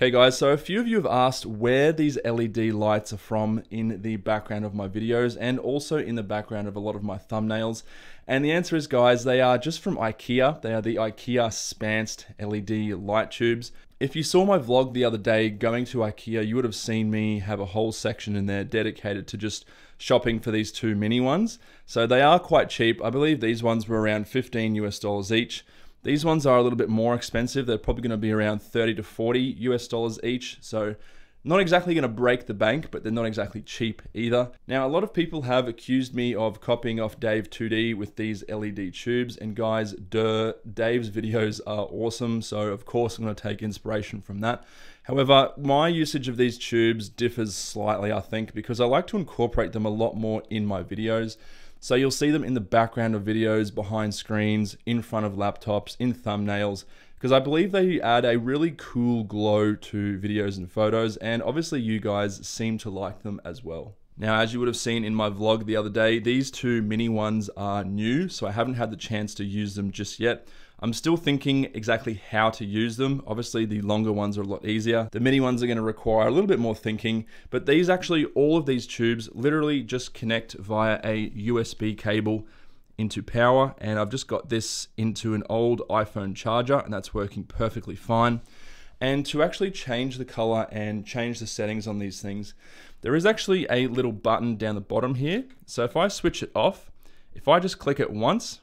Okay guys, so a few of you have asked where these LED lights are from in the background of my videos and also in the background of a lot of my thumbnails. And the answer is guys, they are just from Ikea. They are the Ikea Spanced LED light tubes. If you saw my vlog the other day going to Ikea, you would have seen me have a whole section in there dedicated to just shopping for these two mini ones. So they are quite cheap. I believe these ones were around 15 US dollars each. These ones are a little bit more expensive. They're probably going to be around 30 to 40 US dollars each. So not exactly going to break the bank, but they're not exactly cheap either. Now, a lot of people have accused me of copying off Dave 2D with these LED tubes, and guys, duh, Dave's videos are awesome, so of course I'm going to take inspiration from that. However, my usage of these tubes differs slightly, I think, because I like to incorporate them a lot more in my videos. So you'll see them in the background of videos, behind screens, in front of laptops, in thumbnails, because I believe they add a really cool glow to videos and photos, and obviously you guys seem to like them as well. Now, as you would have seen in my vlog the other day, these two mini ones are new, so I haven't had the chance to use them just yet. I'm still thinking exactly how to use them. Obviously, the longer ones are a lot easier. The mini ones are gonna require a little bit more thinking, but these actually, all of these tubes literally just connect via a USB cable into power, and I've just got this into an old iPhone charger, and that's working perfectly fine. And to actually change the color and change the settings on these things, there is actually a little button down the bottom here. So if I switch it off, if I just click it once,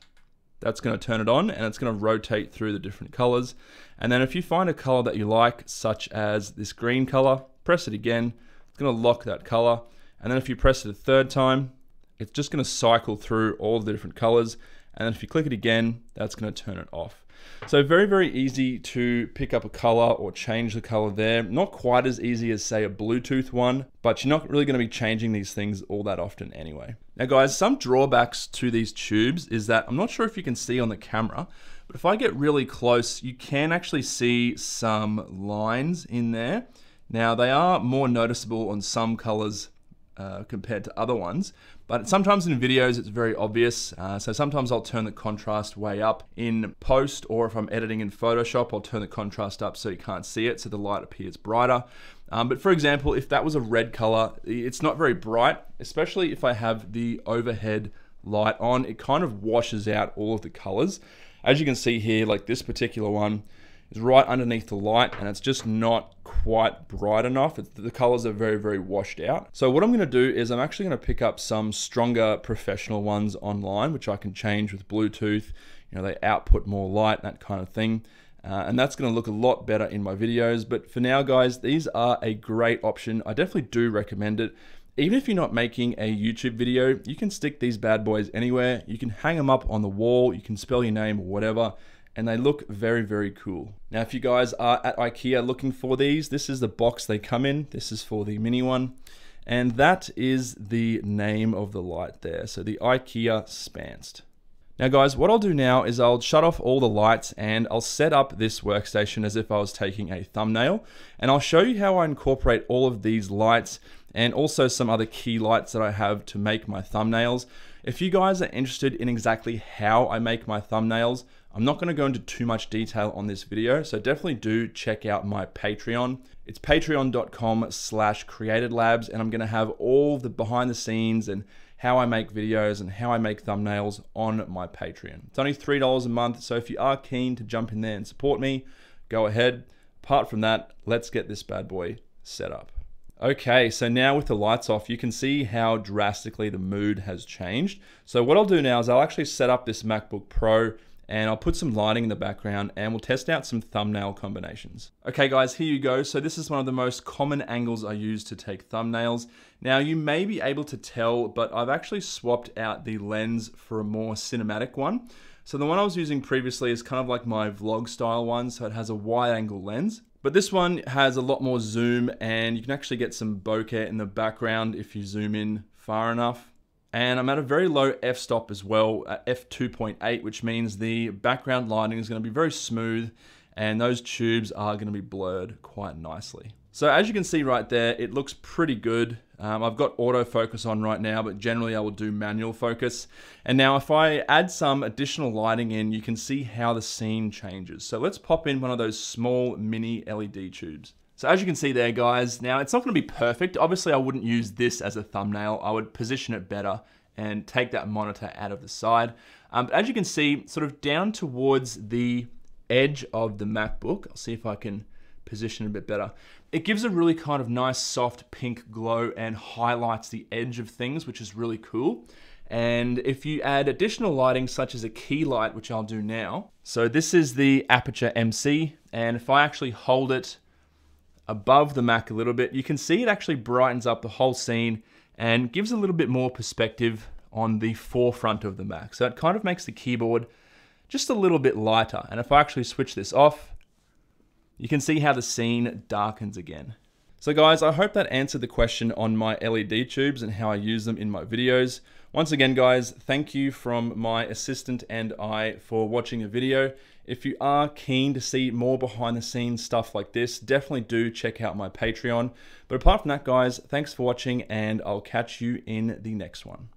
that's gonna turn it on and it's gonna rotate through the different colors. And then if you find a color that you like, such as this green color, press it again, it's gonna lock that color. And then if you press it a third time, it's just gonna cycle through all the different colors. And then if you click it again, that's gonna turn it off. So very, very easy to pick up a color or change the color there. Not quite as easy as say a Bluetooth one, but you're not really gonna be changing these things all that often anyway. Now guys, some drawbacks to these tubes is that I'm not sure if you can see on the camera, but if I get really close, you can actually see some lines in there. Now they are more noticeable on some colors uh, compared to other ones. But sometimes in videos, it's very obvious. Uh, so sometimes I'll turn the contrast way up in post, or if I'm editing in Photoshop, I'll turn the contrast up so you can't see it, so the light appears brighter. Um, but for example, if that was a red color, it's not very bright, especially if I have the overhead light on, it kind of washes out all of the colors. As you can see here, like this particular one, is right underneath the light and it's just not quite bright enough. It's, the colors are very, very washed out. So what I'm gonna do is I'm actually gonna pick up some stronger professional ones online, which I can change with Bluetooth. You know, they output more light, that kind of thing. Uh, and that's going to look a lot better in my videos. But for now, guys, these are a great option. I definitely do recommend it. Even if you're not making a YouTube video, you can stick these bad boys anywhere. You can hang them up on the wall. You can spell your name or whatever and they look very, very cool. Now, if you guys are at Ikea looking for these, this is the box they come in. This is for the mini one. And that is the name of the light there. So the IKEA Spanst. Now guys, what I'll do now is I'll shut off all the lights and I'll set up this workstation as if I was taking a thumbnail. And I'll show you how I incorporate all of these lights and also some other key lights that I have to make my thumbnails. If you guys are interested in exactly how I make my thumbnails, I'm not gonna go into too much detail on this video, so definitely do check out my Patreon. It's patreon.com slash createdlabs, and I'm gonna have all the behind the scenes and how I make videos and how I make thumbnails on my Patreon. It's only $3 a month, so if you are keen to jump in there and support me, go ahead. Apart from that, let's get this bad boy set up. Okay, so now with the lights off, you can see how drastically the mood has changed. So what I'll do now is I'll actually set up this MacBook Pro and I'll put some lighting in the background and we'll test out some thumbnail combinations. Okay guys, here you go. So this is one of the most common angles I use to take thumbnails. Now you may be able to tell, but I've actually swapped out the lens for a more cinematic one. So the one I was using previously is kind of like my vlog style one, so it has a wide angle lens. But this one has a lot more zoom and you can actually get some bokeh in the background if you zoom in far enough. And I'm at a very low f-stop as well, at f2.8, which means the background lighting is gonna be very smooth and those tubes are gonna be blurred quite nicely. So as you can see right there, it looks pretty good. Um, I've got autofocus on right now, but generally I will do manual focus. And now if I add some additional lighting in, you can see how the scene changes. So let's pop in one of those small mini LED tubes. So as you can see there, guys, now it's not gonna be perfect. Obviously I wouldn't use this as a thumbnail. I would position it better and take that monitor out of the side. Um, but as you can see, sort of down towards the edge of the MacBook, I'll see if I can position a bit better. It gives a really kind of nice soft pink glow and highlights the edge of things, which is really cool. And if you add additional lighting, such as a key light, which I'll do now. So this is the Aperture MC, and if I actually hold it above the Mac a little bit, you can see it actually brightens up the whole scene and gives a little bit more perspective on the forefront of the Mac. So it kind of makes the keyboard just a little bit lighter. And if I actually switch this off, you can see how the scene darkens again. So guys, I hope that answered the question on my LED tubes and how I use them in my videos. Once again guys, thank you from my assistant and I for watching the video. If you are keen to see more behind the scenes stuff like this, definitely do check out my Patreon. But apart from that guys, thanks for watching and I'll catch you in the next one.